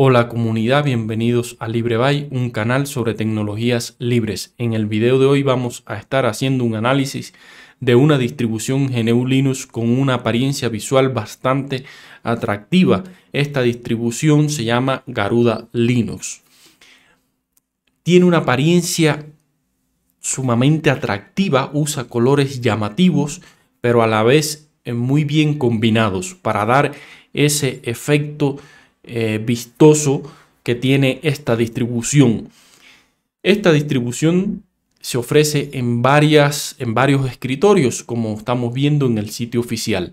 Hola comunidad, bienvenidos a LibreBay, un canal sobre tecnologías libres. En el video de hoy vamos a estar haciendo un análisis de una distribución GNU Linux con una apariencia visual bastante atractiva. Esta distribución se llama Garuda Linux. Tiene una apariencia sumamente atractiva, usa colores llamativos, pero a la vez eh, muy bien combinados para dar ese efecto eh, vistoso que tiene esta distribución. Esta distribución se ofrece en, varias, en varios escritorios, como estamos viendo en el sitio oficial.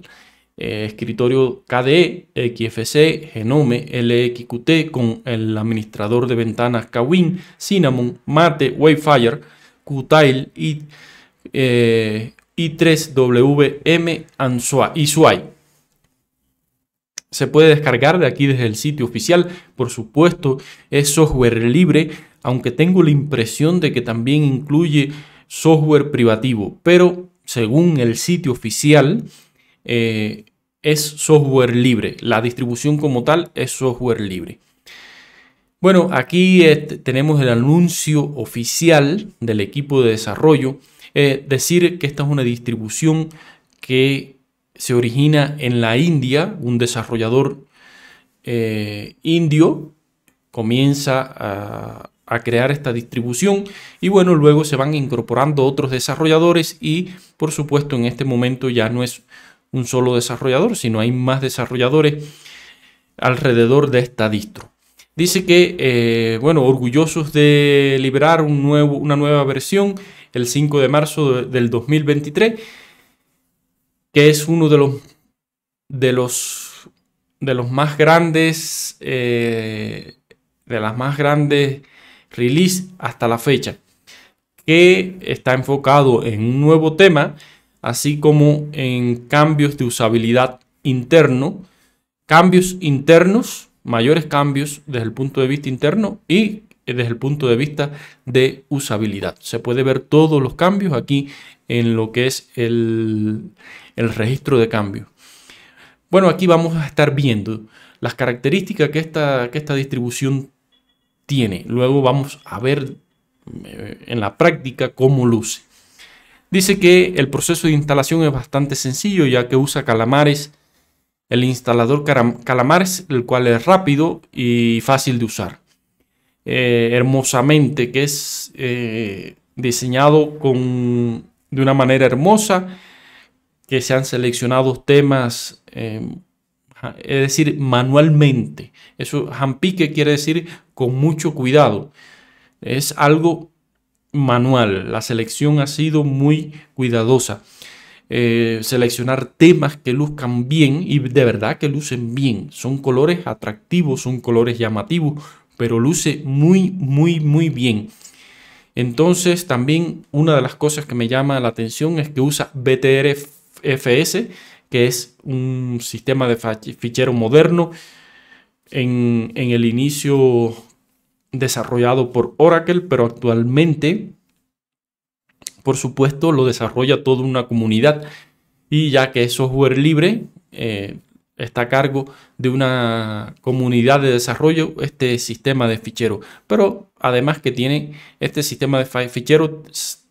Eh, escritorio KDE, XFC, Genome, LXQT con el administrador de ventanas KWin, Cinnamon, Mate, Wayfire, Qtile y i3WM and Sway. Se puede descargar de aquí desde el sitio oficial, por supuesto, es software libre, aunque tengo la impresión de que también incluye software privativo, pero según el sitio oficial eh, es software libre, la distribución como tal es software libre. Bueno, aquí eh, tenemos el anuncio oficial del equipo de desarrollo, eh, decir que esta es una distribución que se origina en la India, un desarrollador eh, indio comienza a, crear esta distribución y bueno, luego se van incorporando otros desarrolladores y por supuesto en este momento ya no es un solo desarrollador, sino hay más desarrolladores alrededor de esta distro. Dice que, eh, bueno, orgullosos de liberar un nuevo, una nueva versión el 5 de marzo del 2023 que es uno de los, de los, de los más grandes, eh, de las más grandes release hasta la fecha, que está enfocado en un nuevo tema, así como en cambios de usabilidad interno, cambios internos, mayores cambios desde el punto de vista interno y desde el punto de vista de usabilidad. Se puede ver todos los cambios aquí en lo que es el, registro de cambios. Bueno, aquí vamos a estar viendo las características que esta, que esta distribución tiene. Luego vamos a ver eh, en la práctica cómo luce. Dice que el proceso de instalación es bastante sencillo ya que usa calamares, el instalador calamares, el cual es rápido y fácil de usar. Eh, hermosamente, que es eh, diseñado con, de una manera hermosa, que se han seleccionado temas, eh, es decir, manualmente. Eso, hampique quiere decir con mucho cuidado. Es algo manual. La selección ha sido muy cuidadosa. seleccionar temas que luzcan bien y de verdad que lucen bien. Son colores atractivos, son colores llamativos, pero luce muy, muy, muy bien. Entonces también una de las cosas que me llama la atención es que usa BTRFS, que es un sistema de fichero moderno en, el inicio desarrollado por Oracle, pero actualmente, por supuesto, lo desarrolla toda una comunidad. Y ya que es software libre, eh, está a cargo de una comunidad de desarrollo este sistema de fichero. Pero además que tiene este sistema de fichero,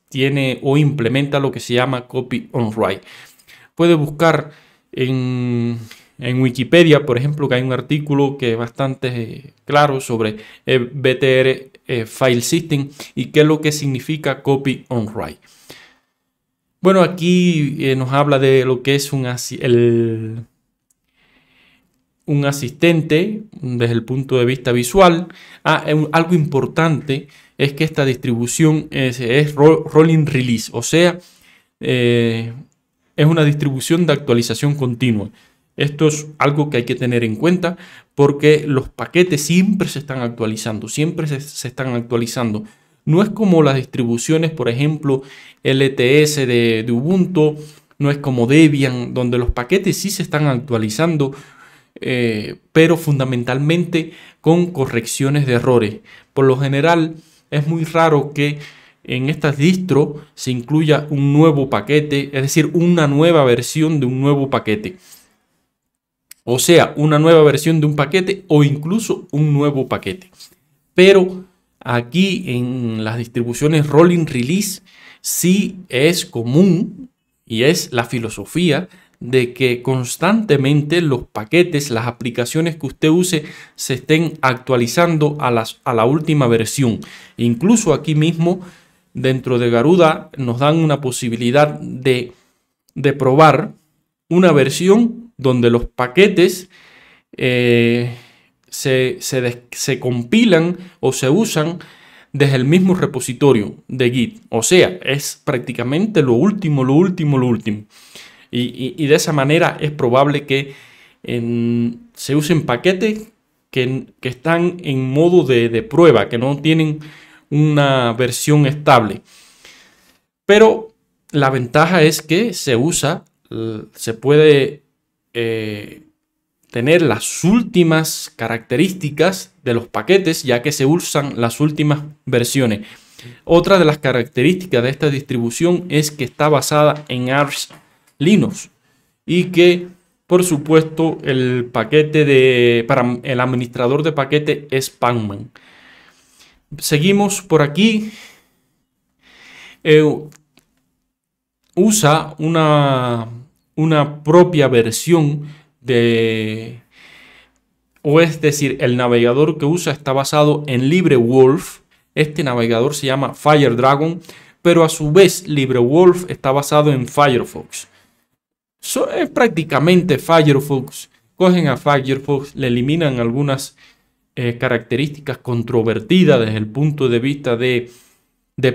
tiene o implementa lo que se llama copy on write. Puede buscar en, en Wikipedia, por ejemplo, que hay un artículo que es bastante eh, claro sobre eh, BTR eh, File System y qué es lo que significa copy on write. Bueno, aquí nos habla de lo que es un, el, un asistente desde el punto de vista visual. Ah, algo importante es que esta distribución es, rolling release, o sea, eh, es una distribución de actualización continua. Esto es algo que hay que tener en cuenta porque los paquetes siempre se están actualizando, siempre se, están actualizando. No es como las distribuciones, por ejemplo, LTS de, de Ubuntu, no es como Debian, donde los paquetes sí se están actualizando eh, pero fundamentalmente con correcciones de errores. Por lo general es muy raro que en estas distros se incluya un nuevo paquete, es decir, una nueva versión de un nuevo paquete. O sea, una nueva versión de un paquete o incluso un nuevo paquete. Pero aquí en las distribuciones Rolling Release sí es común y es la filosofía de que constantemente los paquetes, las aplicaciones que usted use se estén actualizando a, la última versión. Incluso aquí mismo dentro de Garuda nos dan una posibilidad de, probar una versión donde los paquetes eh, se, se compilan o se usan desde el mismo repositorio de Git. O sea, es prácticamente lo último, lo último, lo último. Y, de esa manera es probable que se usen paquetes que, están en modo de, prueba, que no tienen una versión estable. Pero la ventaja es que se usa, se puede eh, tener las últimas características de los paquetes, ya que se usan las últimas versiones. Otra de las características de esta distribución es que está basada en Arch Linux y que por supuesto el paquete de para el administrador de paquete es Pacman. Seguimos por aquí. Eh, usa una, una propia versión de o es decir, el navegador que usa está basado en LibreWolf. Este navegador se llama Fire Dragon, pero a su vez LibreWolf está basado en Firefox es prácticamente Firefox. Cogen a Firefox, le eliminan algunas eh, características controvertidas desde el punto de vista de,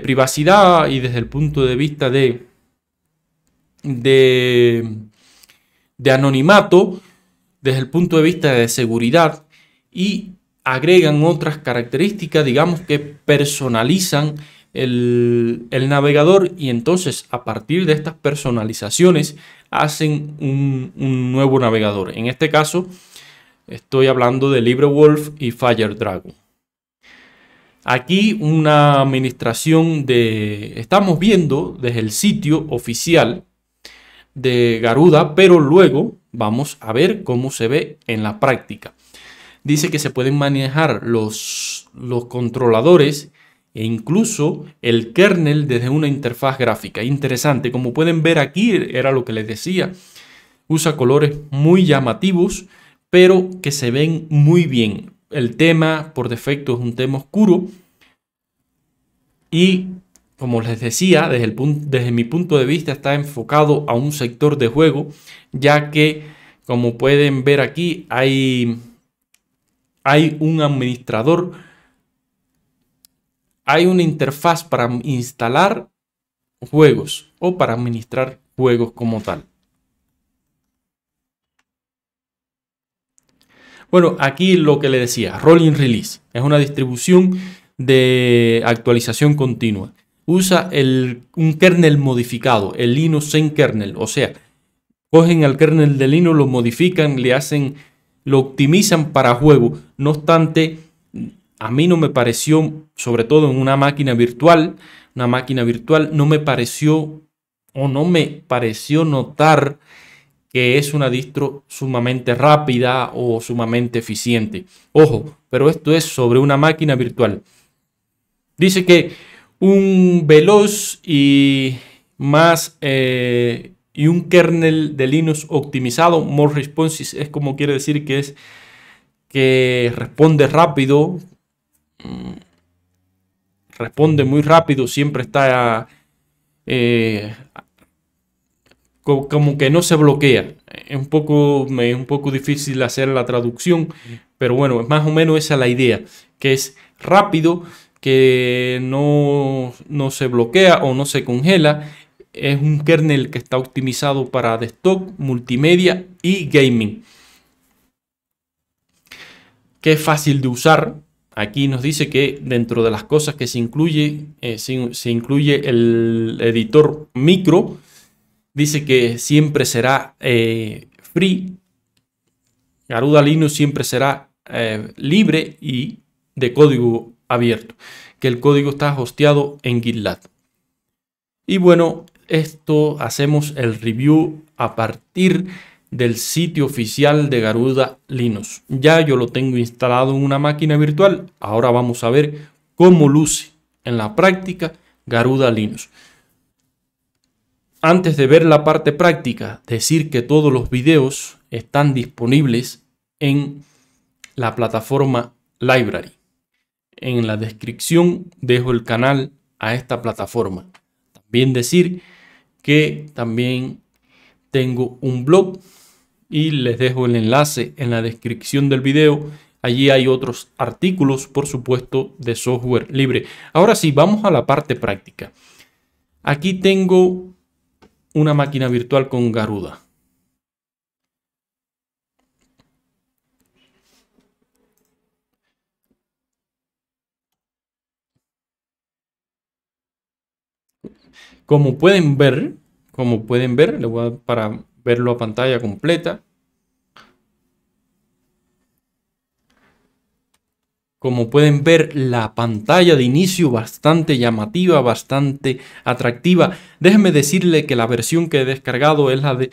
privacidad y desde el punto de vista de anonimato, desde el punto de vista de seguridad y agregan otras características, digamos que personalizan el, navegador y entonces a partir de estas personalizaciones hacen un, nuevo navegador. En este caso estoy hablando de LibreWolf y Fire Dragon. Aquí una administración de... Estamos viendo desde el sitio oficial de Garuda, pero luego vamos a ver cómo se ve en la práctica. Dice que se pueden manejar los, los controladores e incluso el kernel desde una interfaz gráfica. Interesante, como pueden ver aquí, era lo que les decía, usa colores muy llamativos, pero que se ven muy bien. El tema por defecto es un tema oscuro y como les decía, desde, el desde mi punto de vista está enfocado a un sector de juego, ya que como pueden ver aquí hay, hay un administrador hay una interfaz para instalar juegos o para administrar juegos como tal. Bueno, aquí lo que le decía, Rolling Release, es una distribución de actualización continua. Usa el, un kernel modificado, el Linux en kernel, o sea, cogen el kernel de Linux, lo modifican, le hacen, lo optimizan para juego. No obstante, a mí no me pareció, sobre todo en una máquina virtual, una máquina virtual no me pareció o no me pareció notar que es una distro sumamente rápida o sumamente eficiente. Ojo, pero esto es sobre una máquina virtual. Dice que un veloz y más eh, y un kernel de Linux optimizado, more responses es como quiere decir que es que responde rápido, responde muy rápido, siempre está eh, como que no se bloquea. Es un, poco, un poco difícil hacer la traducción, pero bueno, más o menos esa la idea, que es rápido, que no, no se bloquea o no se congela. Es un kernel que está optimizado para desktop, multimedia y gaming. Que es fácil de usar, aquí nos dice que dentro de las cosas que se incluye, eh, se, incluye el editor micro, dice que siempre será eh, free, Garuda Linux siempre será eh, libre y de código abierto, que el código está hosteado en GitLab. Y bueno, esto hacemos el review a partir de del sitio oficial de Garuda Linux. Ya yo lo tengo instalado en una máquina virtual. Ahora vamos a ver cómo luce en la práctica Garuda Linux. Antes de ver la parte práctica, decir que todos los videos están disponibles en la plataforma Library. En la descripción dejo el canal a esta plataforma. También decir que también tengo un blog y les dejo el enlace en la descripción del video. Allí hay otros artículos, por supuesto, de software libre. Ahora sí, vamos a la parte práctica. Aquí tengo una máquina virtual con Garuda. Como pueden ver, como pueden ver, le voy a para verlo a pantalla completa. Como pueden ver, la pantalla de inicio bastante llamativa, bastante atractiva. Déjenme decirle que la versión que he descargado es la, de,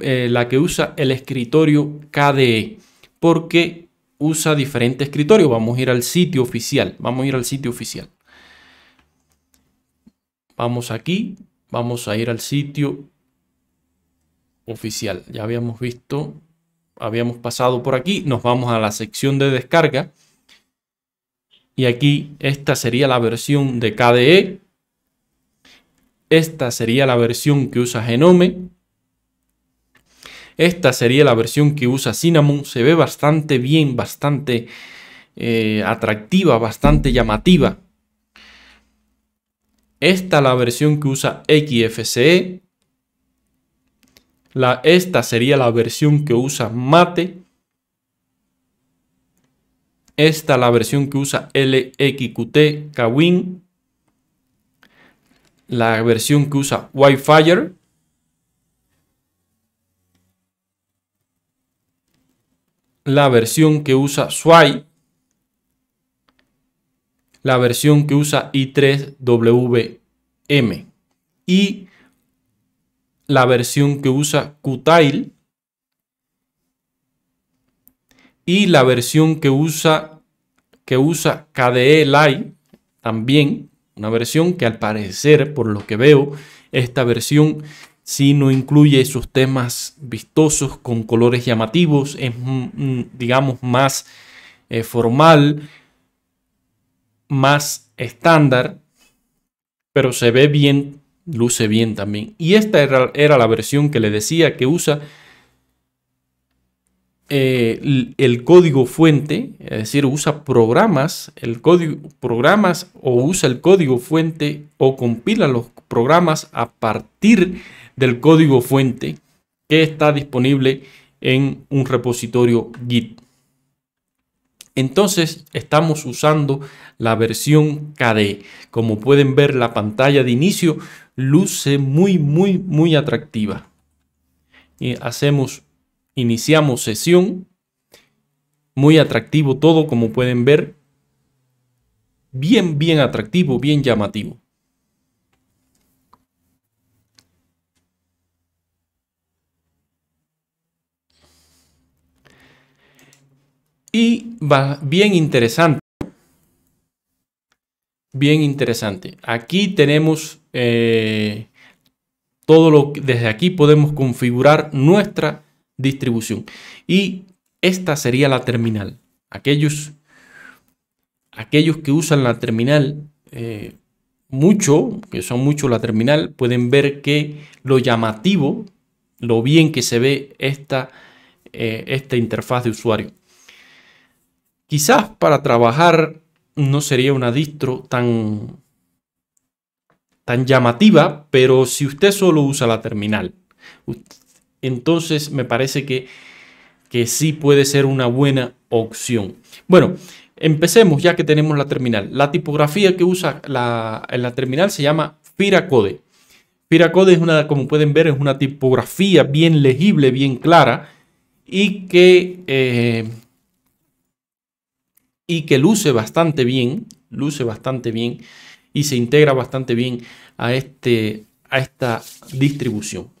eh, la que usa el escritorio KDE, porque usa diferente escritorio. Vamos a ir al sitio oficial. Vamos a ir al sitio oficial. Vamos aquí, vamos a ir al sitio oficial. Ya habíamos visto, habíamos pasado por aquí, nos vamos a la sección de descarga. Y aquí esta sería la versión de KDE. Esta sería la versión que usa Genome. Esta sería la versión que usa Cinnamon. Se ve bastante bien, bastante eh, atractiva, bastante llamativa. Esta la versión que usa XFCE. La, esta sería la versión que usa mate. Esta la versión que usa LXQT Kawin. La versión que usa wi La versión que usa Swai. La versión que usa i3WM. Y la versión que usa Qtile y la versión que usa, que usa KDE Lite también, una versión que al parecer, por lo que veo, esta versión si no incluye esos temas vistosos con colores llamativos, es mm, digamos más eh, formal, más estándar, pero se ve bien Luce bien también. Y esta era, la versión que le decía que usa eh, el, código fuente, es decir, usa programas, el código, programas o usa el código fuente o compila los programas a partir del código fuente que está disponible en un repositorio Git entonces estamos usando la versión KDE. Como pueden ver, la pantalla de inicio luce muy, muy, muy atractiva. Y hacemos, iniciamos sesión. Muy atractivo todo, como pueden ver. Bien, bien atractivo, bien llamativo. Y va bien interesante. Bien interesante. Aquí tenemos eh, todo lo que desde aquí podemos configurar nuestra distribución. Y esta sería la terminal. Aquellos, aquellos que usan la terminal eh, mucho, que son mucho la terminal, pueden ver que lo llamativo, lo bien que se ve esta, eh, esta interfaz de usuario. Quizás para trabajar no sería una distro tan, tan llamativa, pero si usted solo usa la terminal, entonces me parece que, que sí puede ser una buena opción. Bueno, empecemos ya que tenemos la terminal. La tipografía que usa la, en la terminal se llama Firacode. Firacode es una, como pueden ver, es una tipografía bien legible, bien clara y que eh, y que luce bastante bien, luce bastante bien y se integra bastante bien a, este, a esta distribución.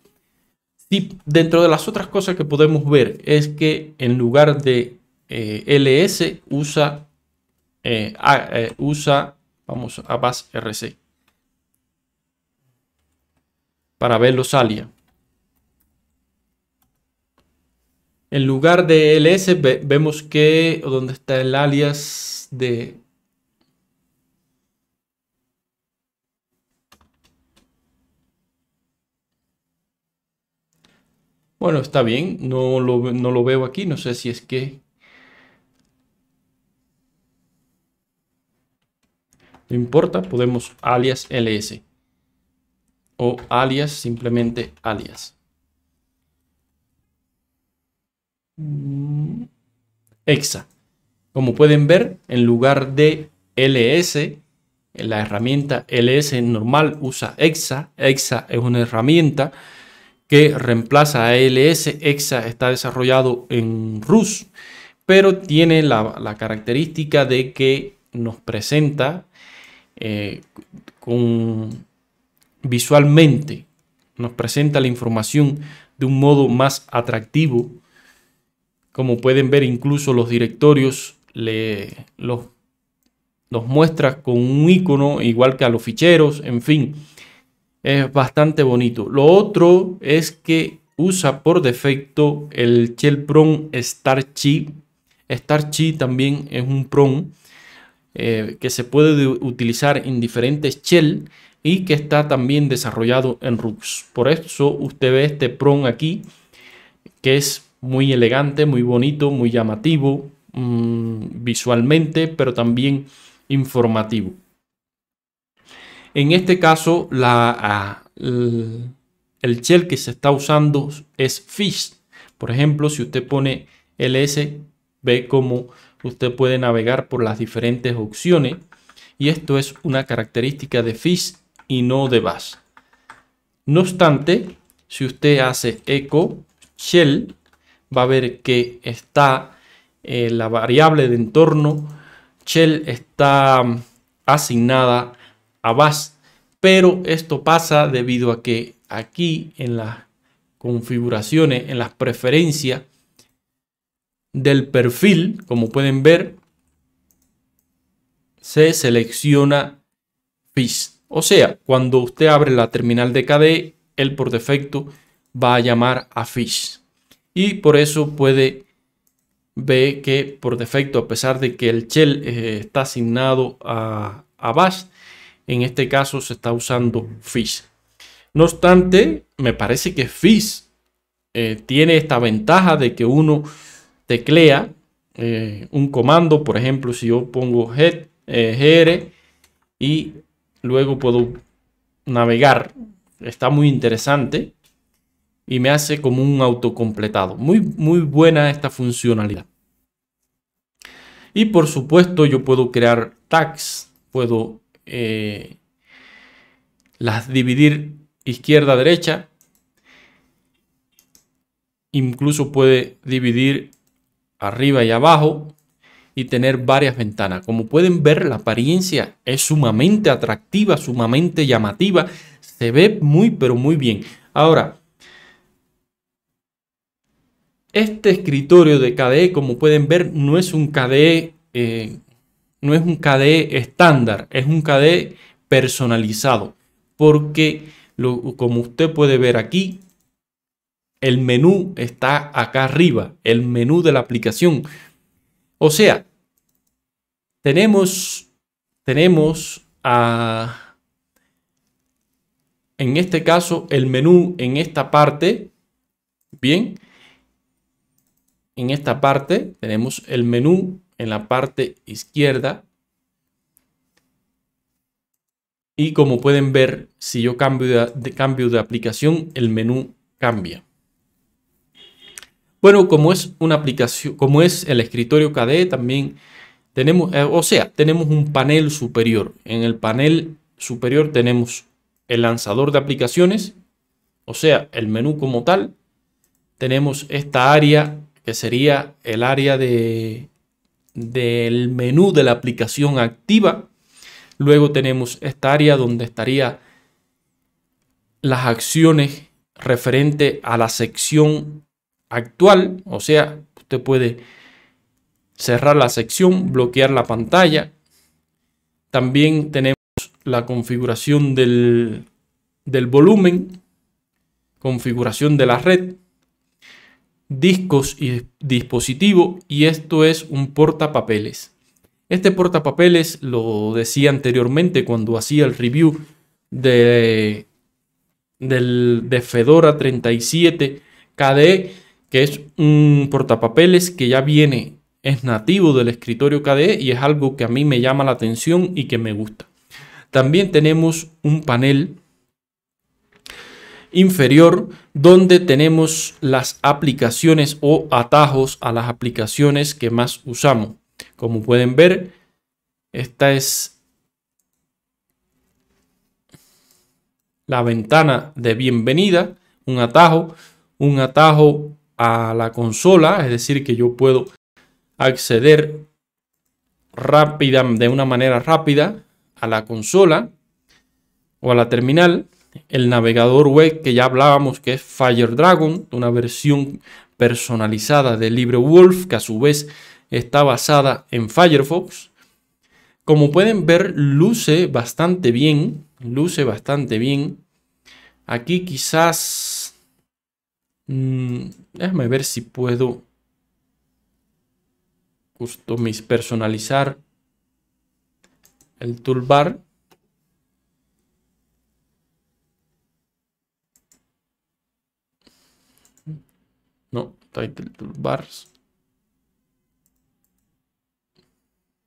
dentro de las otras cosas que podemos ver es que en lugar de eh, ls usa, eh, eh, usa, vamos, a base rc para los alias En lugar de ls vemos que donde está el alias de Bueno, está bien, no lo, no lo veo aquí, no sé si es que No importa, podemos alias ls o alias simplemente alias. Mm. exa. Como pueden ver, en lugar de ls, la herramienta ls normal usa exa. Exa es una herramienta que reemplaza a ls. Exa está desarrollado en RUS pero tiene la, característica de que nos presenta eh, visualmente, nos presenta la información de un modo más atractivo como pueden ver, incluso los directorios le, los, los muestra con un icono, igual que a los ficheros, en fin. Es bastante bonito. Lo otro es que usa por defecto el Shell Prom star Starchi también es un prom eh, que se puede utilizar en diferentes shell y que está también desarrollado en Rux. Por eso usted ve este prom aquí, que es muy elegante, muy bonito, muy llamativo mm, visualmente, pero también informativo. En este caso, el, el shell que se está usando es fish. Por ejemplo, si usted pone ls, ve cómo usted puede navegar por las diferentes opciones. Y esto es una característica de fish y no de bash. No obstante, si usted hace echo shell, va a ver que está eh, la variable de entorno shell está mm, asignada a bash, pero esto pasa debido a que aquí en las configuraciones, en las preferencias del perfil, como pueden ver, se selecciona fish. O sea, cuando usted abre la terminal de KDE, él por defecto va a llamar a fish y por eso puede ver que por defecto, a pesar de que el shell eh, está asignado a, bash, en este caso se está usando fish. No obstante, me parece que fish eh, tiene esta ventaja de que uno teclea eh, un comando, por ejemplo, si yo pongo head, gr y luego puedo navegar. Está muy interesante y me hace como un autocompletado. Muy, muy buena esta funcionalidad. Y por supuesto yo puedo crear tags, puedo eh, las dividir izquierda, derecha. Incluso puede dividir arriba y abajo y tener varias ventanas. Como pueden ver, la apariencia es sumamente atractiva, sumamente llamativa. Se ve muy, pero muy bien. Ahora, este escritorio de KDE, como pueden ver, no es un KDE, eh, no es un KDE estándar, es un KDE personalizado. Porque, como usted puede ver aquí, el menú está acá arriba, el menú de la aplicación. O sea, tenemos, tenemos a, en este caso, el menú en esta parte, bien, en esta parte tenemos el menú en la parte izquierda. Y como pueden ver, si yo cambio de, cambio de aplicación, el menú cambia. Bueno, como es una aplicación, como es el escritorio KDE, también tenemos, eh, o sea, tenemos un panel superior. En el panel superior tenemos el lanzador de aplicaciones, o sea, el menú como tal. Tenemos esta área que sería el área de, del menú de la aplicación activa. Luego tenemos esta área donde estaría las acciones referente a la sección actual, o sea, usted puede cerrar la sección, bloquear la pantalla. También tenemos la configuración del, del volumen, configuración de la red, discos y dispositivo y esto es un portapapeles. Este portapapeles lo decía anteriormente cuando hacía el review de, del, de Fedora 37 KDE, que es un portapapeles que ya viene, es nativo del escritorio KDE y es algo que a mí me llama la atención y que me gusta. También tenemos un panel inferior donde tenemos las aplicaciones o atajos a las aplicaciones que más usamos. Como pueden ver, esta es la ventana de bienvenida, un atajo, un atajo a la consola, es decir, que yo puedo acceder rápida, de una manera rápida a la consola o a la terminal el navegador web que ya hablábamos que es Fire Dragon, una versión personalizada de LibreWolf que a su vez está basada en Firefox. Como pueden ver, luce bastante bien, luce bastante bien. Aquí quizás... Mm, déjame ver si puedo customizar, personalizar el toolbar.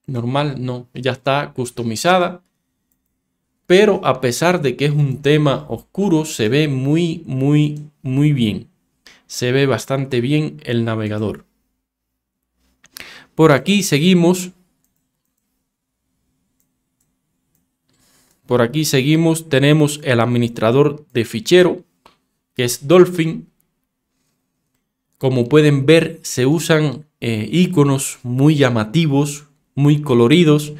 Normal, no. Ya está customizada. Pero a pesar de que es un tema oscuro, se ve muy, muy, muy bien. Se ve bastante bien el navegador. Por aquí seguimos. Por aquí seguimos. Tenemos el administrador de fichero, que es Dolphin. Como pueden ver, se usan eh, iconos muy llamativos, muy coloridos,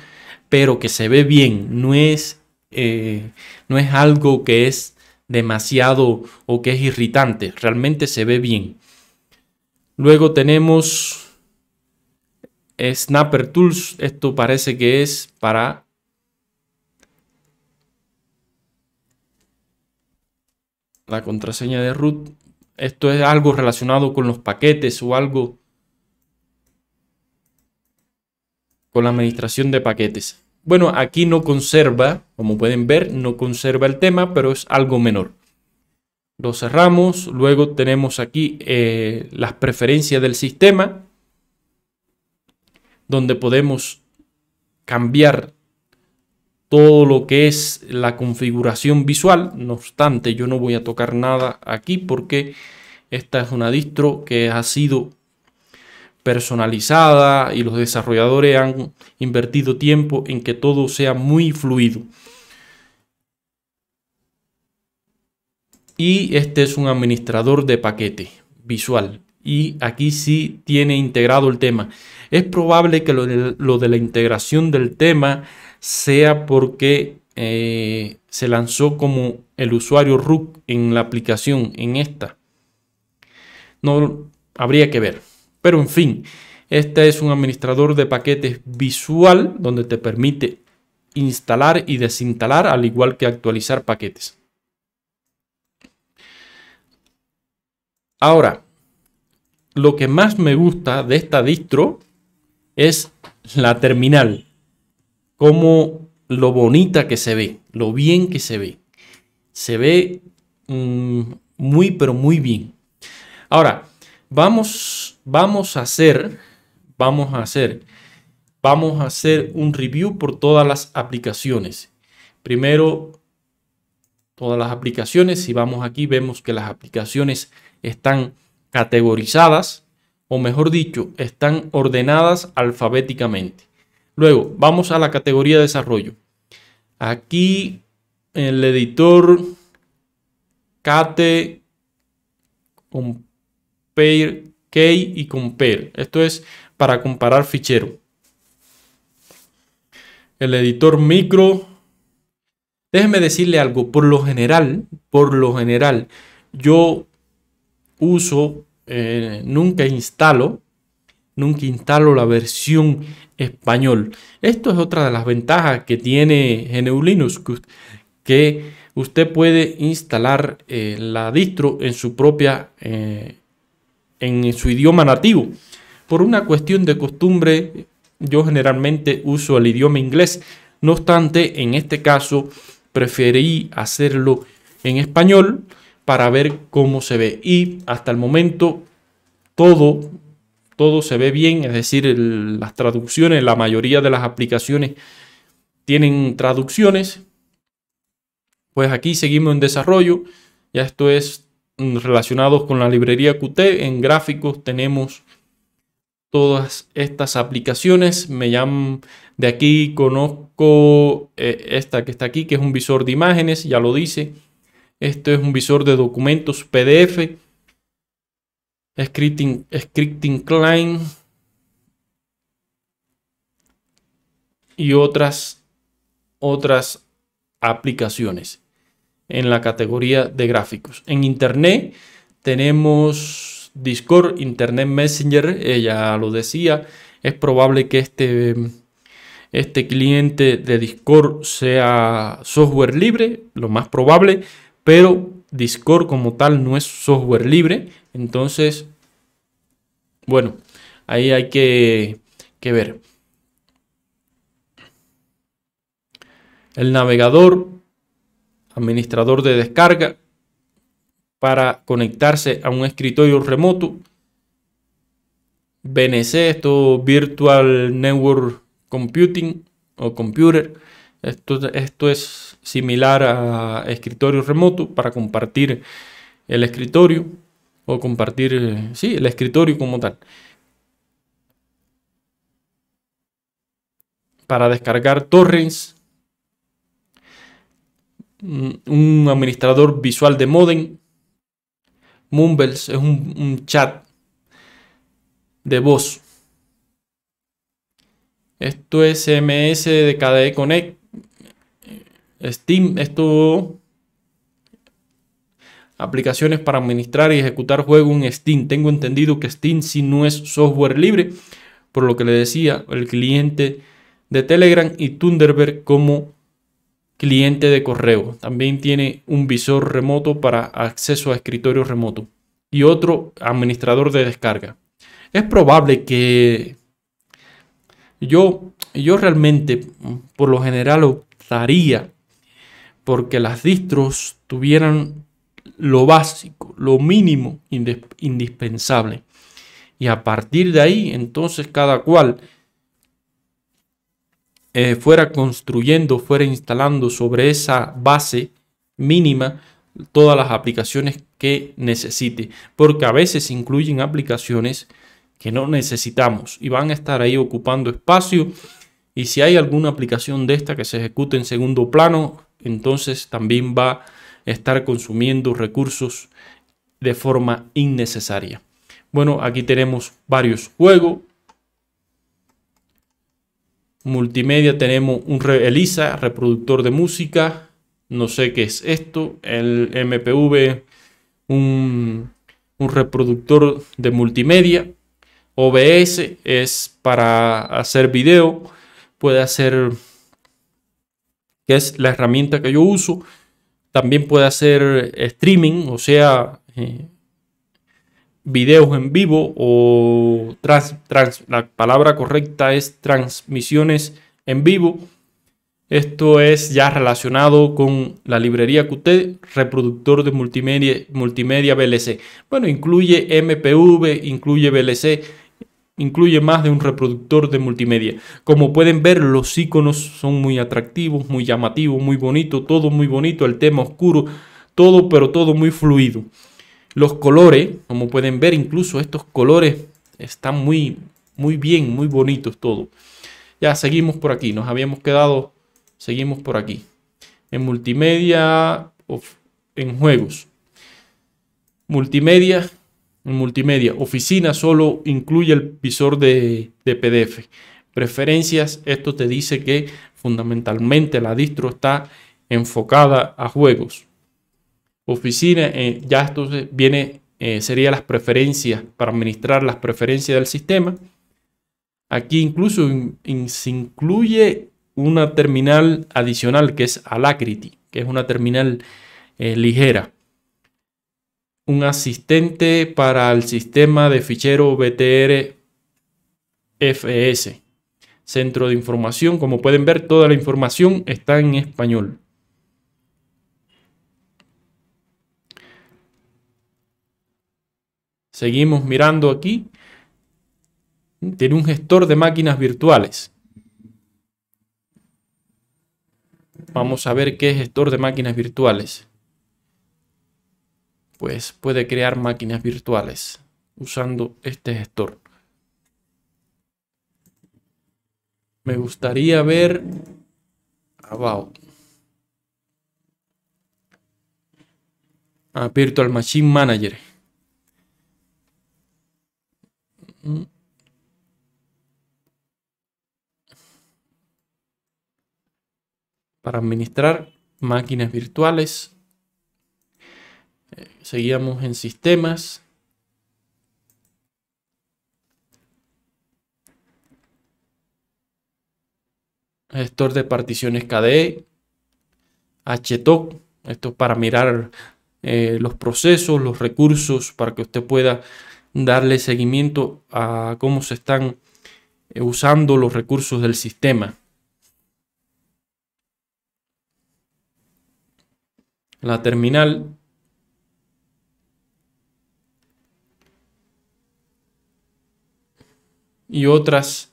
pero que se ve bien. No es, eh, no es algo que es demasiado o que es irritante. Realmente se ve bien. Luego tenemos eh, Snapper Tools. Esto parece que es para la contraseña de root esto es algo relacionado con los paquetes o algo con la administración de paquetes. Bueno, aquí no conserva, como pueden ver, no conserva el tema, pero es algo menor. Lo cerramos, luego tenemos aquí eh, las preferencias del sistema, donde podemos cambiar todo lo que es la configuración visual. No obstante, yo no voy a tocar nada aquí porque esta es una distro que ha sido personalizada y los desarrolladores han invertido tiempo en que todo sea muy fluido. Y este es un administrador de paquete visual. Y aquí sí tiene integrado el tema. Es probable que lo de, lo de la integración del tema sea porque eh, se lanzó como el usuario root en la aplicación, en esta. No habría que ver. Pero en fin, este es un administrador de paquetes visual donde te permite instalar y desinstalar, al igual que actualizar paquetes. Ahora, lo que más me gusta de esta distro es la terminal como lo bonita que se ve, lo bien que se ve. Se ve mm, muy, pero muy bien. Ahora, vamos, vamos a hacer, vamos a hacer, vamos a hacer un review por todas las aplicaciones. Primero, todas las aplicaciones. Si vamos aquí, vemos que las aplicaciones están categorizadas, o mejor dicho, están ordenadas alfabéticamente. Luego, vamos a la categoría de desarrollo. Aquí el editor cate compare key y compare. Esto es para comparar fichero. El editor micro. Déjeme decirle algo. Por lo general, por lo general, yo uso, eh, nunca instalo nunca instalo la versión español. Esto es otra de las ventajas que tiene GNU Linux, que usted puede instalar eh, la distro en su propia, eh, en su idioma nativo. Por una cuestión de costumbre, yo generalmente uso el idioma inglés. No obstante, en este caso preferí hacerlo en español para ver cómo se ve. Y hasta el momento todo todo se ve bien, es decir, las traducciones, la mayoría de las aplicaciones tienen traducciones. Pues aquí seguimos en desarrollo, ya esto es mm, relacionado con la librería Qt, en gráficos tenemos todas estas aplicaciones, me llaman de aquí, conozco eh, esta que está aquí, que es un visor de imágenes, ya lo dice, esto es un visor de documentos PDF, Scripting, scripting client. Y otras, otras aplicaciones en la categoría de gráficos. En Internet tenemos Discord, Internet Messenger, ella lo decía, es probable que este, este cliente de Discord sea software libre, lo más probable, pero Discord como tal no es software libre, entonces, bueno, ahí hay que, ver. El navegador, administrador de descarga, para conectarse a un escritorio remoto. BNC, esto Virtual Network Computing o Computer. esto, es similar a escritorio remoto para compartir el escritorio o compartir, eh, el escritorio como tal. Para descargar torrents, mm, un administrador visual de modem, Mumbles es un, chat de voz. Esto es MS de KDE Connect, eh, Steam, esto aplicaciones para administrar y ejecutar juegos en Steam. Tengo entendido que Steam si no es software libre, por lo que le decía el cliente de Telegram y Thunderbird como cliente de correo. También tiene un visor remoto para acceso a escritorio remoto y otro administrador de descarga. Es probable que yo, yo realmente por lo general optaría porque las distros tuvieran lo básico, lo mínimo indispensable. Y a partir de ahí, entonces cada cual eh, fuera construyendo, fuera instalando sobre esa base mínima todas las aplicaciones que necesite. Porque a veces incluyen aplicaciones que no necesitamos y van a estar ahí ocupando espacio. Y si hay alguna aplicación de esta que se ejecute en segundo plano, entonces también va a estar consumiendo recursos de forma innecesaria. Bueno, aquí tenemos varios juegos. Multimedia tenemos un ELISA, reproductor de música. No sé qué es esto. El MPV, un, un reproductor de multimedia. OBS es para hacer video. Puede hacer, que es la herramienta que yo uso también puede hacer streaming, o sea, eh, videos en vivo o la palabra correcta es transmisiones en vivo. Esto es ya relacionado con la librería Qt, reproductor de multimedia, multimedia VLC. Bueno, incluye MPV, incluye VLC, incluye más de un reproductor de multimedia. Como pueden ver, los iconos son muy atractivos, muy llamativos, muy bonitos. todo muy bonito, el tema oscuro, todo, pero todo muy fluido. Los colores, como pueden ver, incluso estos colores están muy, muy bien, muy bonitos todo. Ya, seguimos por aquí, nos habíamos quedado, seguimos por aquí. En multimedia, en juegos. Multimedia, multimedia, oficina solo incluye el visor de, PDF. Preferencias, esto te dice que fundamentalmente la distro está enfocada a juegos. Oficina, eh, ya esto viene, eh, sería las preferencias para administrar las preferencias del sistema. Aquí incluso se incluye una terminal adicional que es Alacrity, que es una terminal eh, ligera un asistente para el sistema de fichero BTR FS. E Centro de información, como pueden ver, toda la información está en español. Seguimos mirando aquí. Tiene un gestor de máquinas virtuales. Vamos a ver qué es gestor de máquinas virtuales pues puede crear máquinas virtuales usando este gestor. Me gustaría ver About. A ah, Virtual Machine Manager. Para administrar máquinas virtuales Seguíamos en sistemas. Gestor de particiones KDE. HTOC. Esto es para mirar eh, los procesos, los recursos, para que usted pueda darle seguimiento a cómo se están eh, usando los recursos del sistema. La terminal y otras,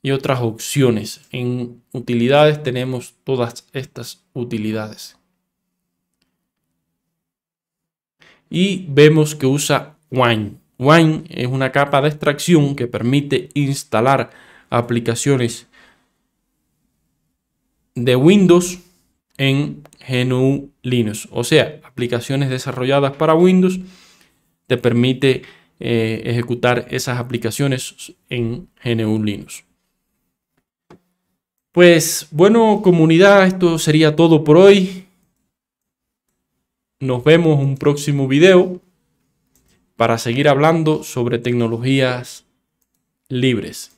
y otras opciones. En utilidades tenemos todas estas utilidades. Y vemos que usa Wine. Wine es una capa de extracción que permite instalar aplicaciones de Windows en GNU Linux. O sea, aplicaciones desarrolladas para Windows te permite eh, ejecutar esas aplicaciones en GNU Linux. Pues bueno, comunidad, esto sería todo por hoy. Nos vemos en un próximo video para seguir hablando sobre tecnologías libres.